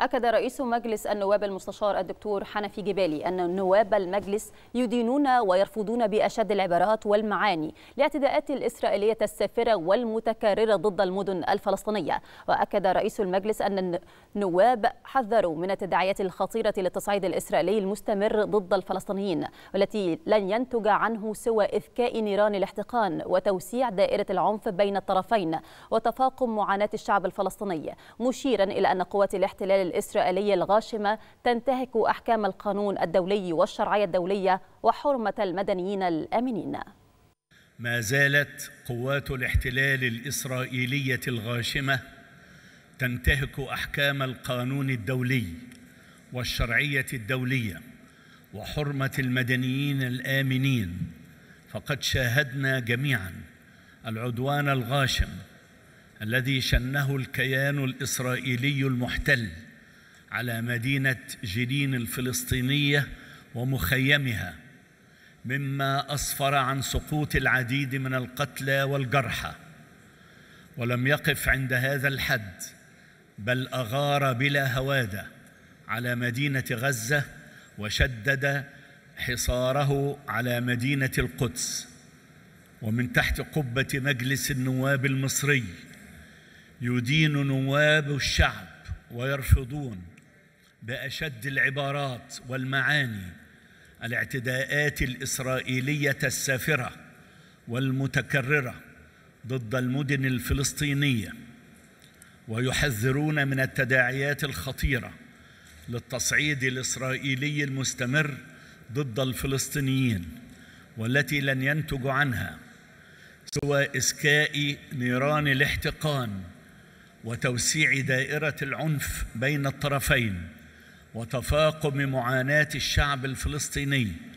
أكد رئيس مجلس النواب المستشار الدكتور حنفي جبالي أن نواب المجلس يدينون ويرفضون بأشد العبارات والمعاني الاعتداءات الإسرائيلية السافرة والمتكررة ضد المدن الفلسطينية وأكد رئيس المجلس أن النواب حذروا من التداعيات الخطيرة للتصعيد الإسرائيلي المستمر ضد الفلسطينيين والتي لن ينتج عنه سوى إذكاء نيران الاحتقان وتوسيع دائرة العنف بين الطرفين وتفاقم معاناة الشعب الفلسطيني مشيرا إلى أن قوات الاحتلال الإسرائيلية الغاشمة تنتهك أحكام القانون الدولي والشرعية الدولية وحرمة المدنيين الآمنين ما زالت قوات الاحتلال الإسرائيلية الغاشمة تنتهك أحكام القانون الدولي والشرعية الدولية وحرمة المدنيين الآمنين فقد شاهدنا جميعا العدوان الغاشم الذي شنه الكيان الإسرائيلي المحتل على مدينة جنين الفلسطينية ومخيمها مما أسفر عن سقوط العديد من القتلى والجرحى ولم يقف عند هذا الحد بل أغار بلا هوادة على مدينة غزة وشدد حصاره على مدينة القدس ومن تحت قبة مجلس النواب المصري يدين نواب الشعب ويرفضون باشد العبارات والمعاني الاعتداءات الاسرائيليه السافره والمتكرره ضد المدن الفلسطينيه ويحذرون من التداعيات الخطيره للتصعيد الاسرائيلي المستمر ضد الفلسطينيين والتي لن ينتج عنها سوى اسكاء نيران الاحتقان وتوسيع دائره العنف بين الطرفين وتفاقم معاناة الشعب الفلسطيني